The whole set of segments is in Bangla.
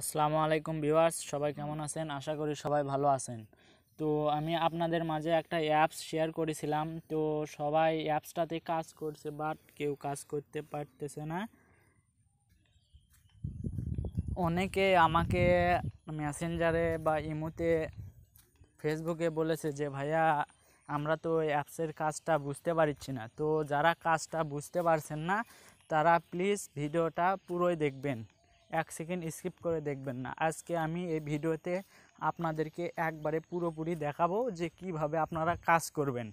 আসসালামু আলাইকুম ভিউয়ার্স সবাই কেমন আছেন আশা করি সবাই ভালো আছেন তো আমি আপনাদের মাঝে একটা অ্যাপস শেয়ার করেছিলাম তো সবাই অ্যাপসটাতে কাজ করছে বাট কেউ কাজ করতে পারতেছে না অনেকে আমাকে মেসেঞ্জারে বা ইমোতে ফেসবুকে বলেছে যে ভাইয়া আমরা তো অ্যাপসের কাজটা বুঝতে পারছি না তো যারা কাজটা বুঝতে পারছেন না তারা প্লিজ ভিডিওটা পুরোই দেখবেন এক সেকেন্ড স্কিপ করে দেখবেন না আজকে আমি এই ভিডিওতে আপনাদেরকে একবারে পুরোপুরি দেখাবো যে কিভাবে আপনারা কাজ করবেন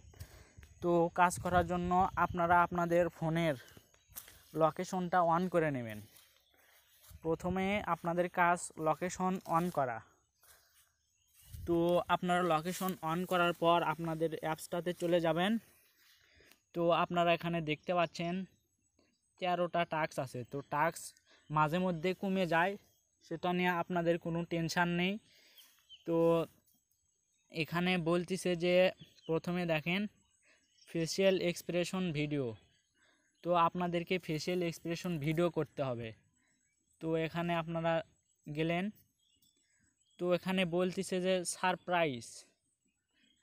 তো কাজ করার জন্য আপনারা আপনাদের ফোনের লোকেশনটা অন করে নেবেন প্রথমে আপনাদের কাজ লোকেশন অন করা তো আপনারা লোকেশন অন করার পর আপনাদের অ্যাপসটাতে চলে যাবেন তো আপনারা এখানে দেখতে পাচ্ছেন তেরোটা টাক্স আছে তো টাস্ক মাঝে মধ্যে কমে যায় সেটা নিয়ে আপনাদের কোনো টেনশান নেই তো এখানে বলতেছে যে প্রথমে দেখেন ফেসিয়াল এক্সপ্রেশন ভিডিও তো আপনাদেরকে ফেসিয়াল এক্সপ্রেশন ভিডিও করতে হবে তো এখানে আপনারা গেলেন তো এখানে বলতেছে যে সারপ্রাইজ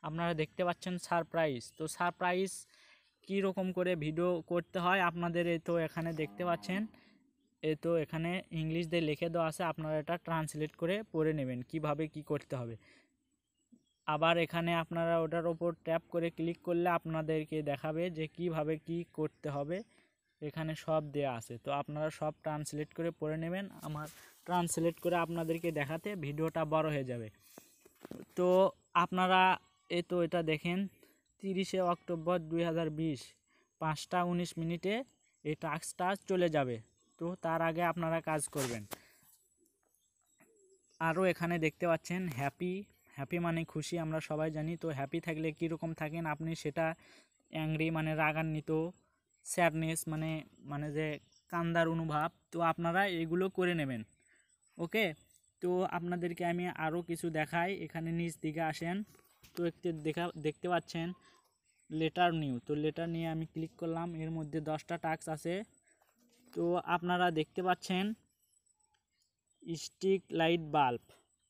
আপনারা দেখতে পাচ্ছেন সারপ্রাইজ তো সারপ্রাইজ কী রকম করে ভিডিও করতে হয় আপনাদের তো এখানে দেখতে পাচ্ছেন এ তো এখানে ইংলিশ দিয়ে লিখে দেওয়া আছে আপনারা এটা ট্রান্সলেট করে পড়ে নেবেন কিভাবে কি করতে হবে আবার এখানে আপনারা ওটার ওপর ট্যাপ করে ক্লিক করলে আপনাদেরকে দেখাবে যে কিভাবে কি করতে হবে এখানে সব দেয়া আছে তো আপনারা সব ট্রান্সলেট করে পড়ে নেবেন আমার ট্রান্সলেট করে আপনাদেরকে দেখাতে ভিডিওটা বড় হয়ে যাবে তো আপনারা এ তো এটা দেখেন তিরিশে অক্টোবর দুই পাঁচটা উনিশ মিনিটে এই টাস্কটা চলে যাবে তো তার আগে আপনারা কাজ করবেন আরও এখানে দেখতে পাচ্ছেন হ্যাপি হ্যাপি মানে খুশি আমরা সবাই জানি তো হ্যাপি থাকলে কীরকম থাকেন আপনি সেটা অ্যাংরি মানে রাগান্বিত স্যাডনেস মানে মানে যে কান্দার অনুভব তো আপনারা এগুলো করে নেবেন ওকে তো আপনাদেরকে আমি আরও কিছু দেখাই এখানে নিচ দিকে আসেন তো একটু দেখা দেখতে পাচ্ছেন লেটার নিউ তো লেটার নিয়ে আমি ক্লিক করলাম এর মধ্যে দশটা টাস্ক আছে তো আপনারা দেখতে পাচ্ছেন স্টিক লাইট বাল্ব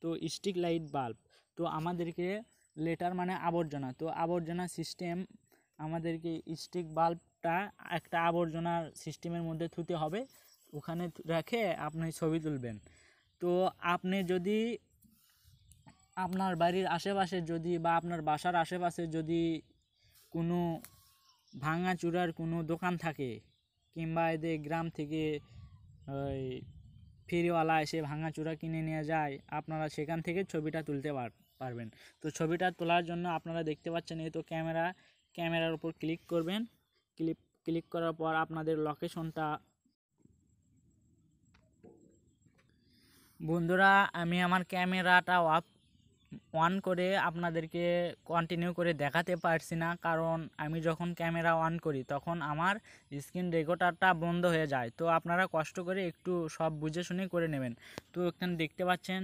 তো স্টিক লাইট বাল্ব তো আমাদেরকে লেটার মানে আবর্জনা তো আবর্জনা সিস্টেম আমাদেরকে স্টিক বাল্বটা একটা আবর্জনার সিস্টেমের মধ্যে থুতে হবে ওখানে রেখে আপনি ছবি তুলবেন তো আপনি যদি আপনার বাড়ির আশেপাশে যদি বা আপনার বাসার আশেপাশে যদি কোনো ভাঙা চূড়ার কোনো দোকান থাকে কিংবা এদের গ্রাম থেকে ওই ফেরিওয়ালা এসে চূড়া কিনে নিয়ে যায় আপনারা সেখান থেকে ছবিটা তুলতে পারবেন তো ছবিটা তোলার জন্য আপনারা দেখতে পাচ্ছেন এই তো ক্যামেরা ক্যামেরার উপর ক্লিক করবেন ক্লিক ক্লিক করার পর আপনাদের লোকেশনটা বন্ধুরা আমি আমার ক্যামেরাটা অফ অন করে আপনাদেরকে কন্টিনিউ করে দেখাতে পারছি না কারণ আমি যখন ক্যামেরা অন করি তখন আমার স্ক্রিন রেকর্ডারটা বন্ধ হয়ে যায় তো আপনারা কষ্ট করে একটু সব বুঝে শুনে করে নেবেন তো এখানে দেখতে পাচ্ছেন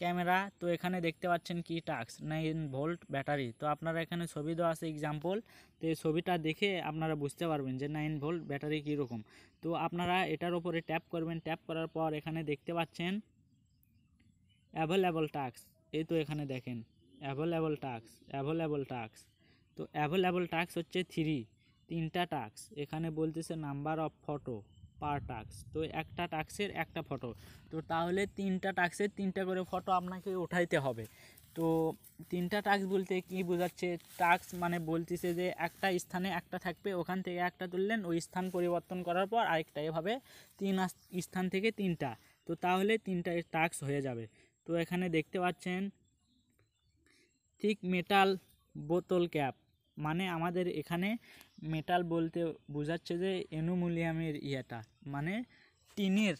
ক্যামেরা তো এখানে দেখতে পাচ্ছেন কি টাক্স নাইন ভোল্ট ব্যাটারি তো আপনারা এখানে ছবি দেওয়া আছে এক্সাম্পল তো এই ছবিটা দেখে আপনারা বুঝতে পারবেন যে নাইন ভোল্ট ব্যাটারি কীরকম তো আপনারা এটার ওপরে ট্যাপ করবেন ট্যাপ করার পর এখানে দেখতে পাচ্ছেন অ্যাভেলেবল টাক্স এই তো এখানে দেখেন অ্যাভেলেবল টাক্স অ্যাভেলেবল টাক্স তো অ্যাভেলেবল টাক্স হচ্ছে থ্রি তিনটা টাক্স এখানে বলতেছে number of photo per tasks তো একটা টাক্সের একটা ফটো তো তাহলে তিনটা টাক্সের তিনটা করে ফটো আপনাকে ওঠাইতে হবে তো তিনটা টাক্স বলতে কি বোঝাচ্ছে টাক্স মানে বলতেছে যে একটা স্থানে একটা থাকবে ওখান থেকে একটা তুললেন ওই স্থান পরিবর্তন করার পর আরেকটা এভাবে তিন স্থান থেকে তিনটা তো তাহলে তিনটা টাক্স হয়ে যাবে তো এখানে দেখতে পাচ্ছেন ঠিক মেটাল বোতল ক্যাপ মানে আমাদের এখানে মেটাল বলতে বোঝাচ্ছে যে অ্যানুমুলিয়ামের ইয়েটা মানে টিনের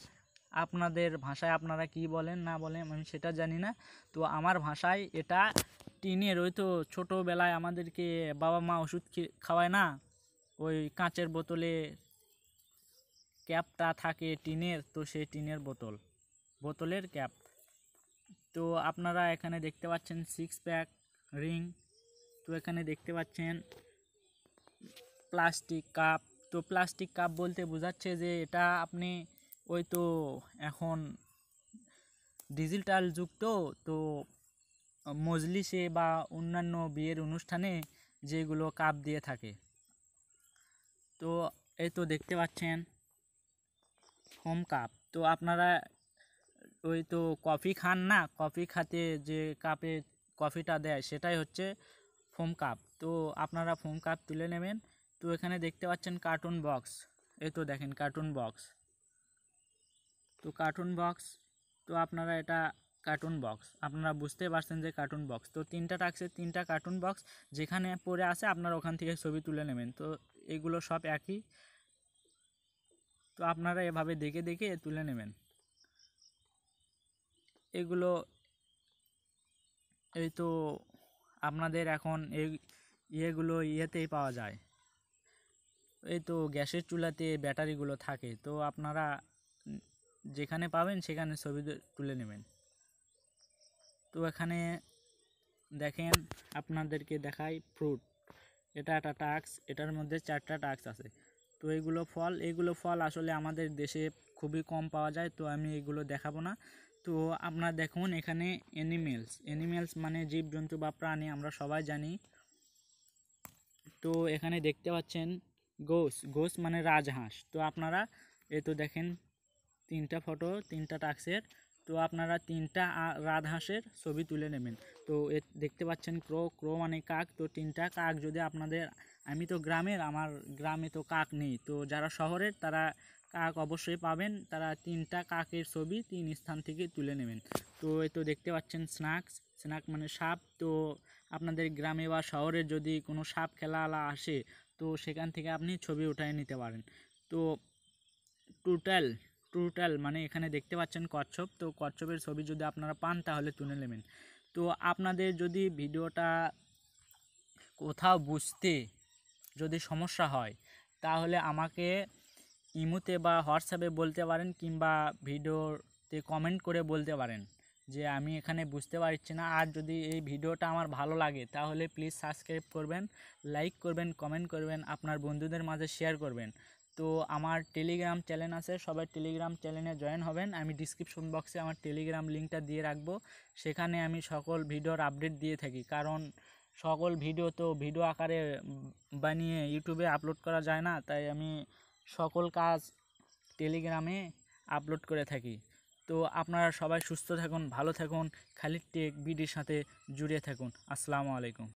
আপনাদের ভাষায় আপনারা কি বলেন না বলেন আমি সেটা জানি না তো আমার ভাষায় এটা টিনের ওই তো ছোটোবেলায় আমাদেরকে বাবা মা ওষুধ খাওয়ায় না ওই কাঁচের বোতলে ক্যাপটা থাকে টিনের তো সেই টিনের বোতল বোতলের ক্যাপ তো আপনারা এখানে দেখতে পাচ্ছেন সিক্স প্যাক রিং তো এখানে দেখতে পাচ্ছেন প্লাস্টিক কাপ তো প্লাস্টিক কাপ বলতে বোঝাচ্ছে যে এটা আপনি ওই তো এখন ডিজিটাল যুক্ত তো মজলিসে বা অন্যান্য বিয়ের অনুষ্ঠানে যেগুলো কাপ দিয়ে থাকে তো এই তো দেখতে পাচ্ছেন হোম কাপ তো আপনারা ওই তো কফি খান না কফি খাতে যে কাপে কফিটা দেয় সেটাই হচ্ছে ফোম কাপ তো আপনারা ফোম কাপ তুলে নেবেন তো এখানে দেখতে পাচ্ছেন কার্টুন বক্স এই তো দেখেন কার্টুন বক্স তো কার্টুন বক্স তো আপনারা এটা কার্টুন বক্স আপনারা বুঝতে পারছেন যে কার্টুন বক্স তো তিনটা টাক্সে তিনটা কার্টুন বক্স যেখানে পড়ে আছে আপনারা ওখান থেকে ছবি তুলে নেবেন তো এগুলো সব একই তো আপনারা এভাবে দেখে দেখে তুলে নেবেন এগুলো এই তো আপনাদের এখন এই ইয়েগুলো ইয়েতেই পাওয়া যায় এই তো গ্যাসের চুলাতে ব্যাটারিগুলো থাকে তো আপনারা যেখানে পাবেন সেখানে ছবি তুলে নেবেন তো এখানে দেখেন আপনাদেরকে দেখাই ফ্রুট এটা একটা টাক্স এটার মধ্যে চারটা টাক্স আছে তো এগুলো ফল এগুলো ফল আসলে আমাদের দেশে খুবই কম পাওয়া যায় তো আমি এগুলো দেখাবো না তো আপনারা দেখুন এখানে অ্যানিমেলস অ্যানিমেলস মানে জীবজন্তু বা প্রাণী আমরা সবাই জানি তো এখানে দেখতে পাচ্ছেন গোস গোস মানে রাজহাঁস তো আপনারা এ তো দেখেন তিনটা ফটো তিনটা টাক্সের তো আপনারা তিনটা রাজহাঁসের ছবি তুলে নেবেন তো এ দেখতে পাচ্ছেন ক্রো ক্রো মানে কাক তো তিনটা কাক যদি আপনাদের আমি তো গ্রামের আমার গ্রামে তো কাক নেই তো যারা শহরের তারা কাক অবশ্যই পাবেন তারা তিনটা কাকের ছবি তিন স্থান থেকে তুলে নেবেন তো এই তো দেখতে পাচ্ছেন স্ন্যাক্স স্ন্যাক মানে সাপ তো আপনাদের গ্রামে বা শহরে যদি কোনো সাপ খেলাওয়ালা আসে তো সেখান থেকে আপনি ছবি উঠায় নিতে পারেন তো টোটাল টোটাল মানে এখানে দেখতে পাচ্ছেন কচ্ছপ তো কচ্ছপের ছবি যদি আপনারা পান তাহলে তুলে নেবেন তো আপনাদের যদি ভিডিওটা কোথাও বুঝতে যদি সমস্যা হয় তাহলে আমাকে ইমুতে বা হোয়াটসঅ্যাপে বলতে পারেন কিংবা ভিডিওতে কমেন্ট করে বলতে পারেন যে আমি এখানে বুঝতে পারছি না আর যদি এই ভিডিওটা আমার ভালো লাগে তাহলে প্লিজ সাবস্ক্রাইব করবেন লাইক করবেন কমেন্ট করবেন আপনার বন্ধুদের মাঝে শেয়ার করবেন তো আমার টেলিগ্রাম চ্যানেল আছে সবাই টেলিগ্রাম চ্যানেলে জয়েন হবেন আমি ডিসক্রিপশন বক্সে আমার টেলিগ্রাম লিঙ্কটা দিয়ে রাখবো সেখানে আমি সকল ভিডিওর আপডেট দিয়ে থাকি কারণ সকল ভিডিও তো ভিডিও আকারে বানিয়ে ইউটিউবে আপলোড করা যায় না তাই আমি সকল কাজ টেলিগ্রামে আপলোড করে থাকি তো আপনারা সবাই সুস্থ থাকুন ভালো থাকুন খালি টেক বিডির সাথে জুড়ে থাকুন আসসালামু আলাইকুম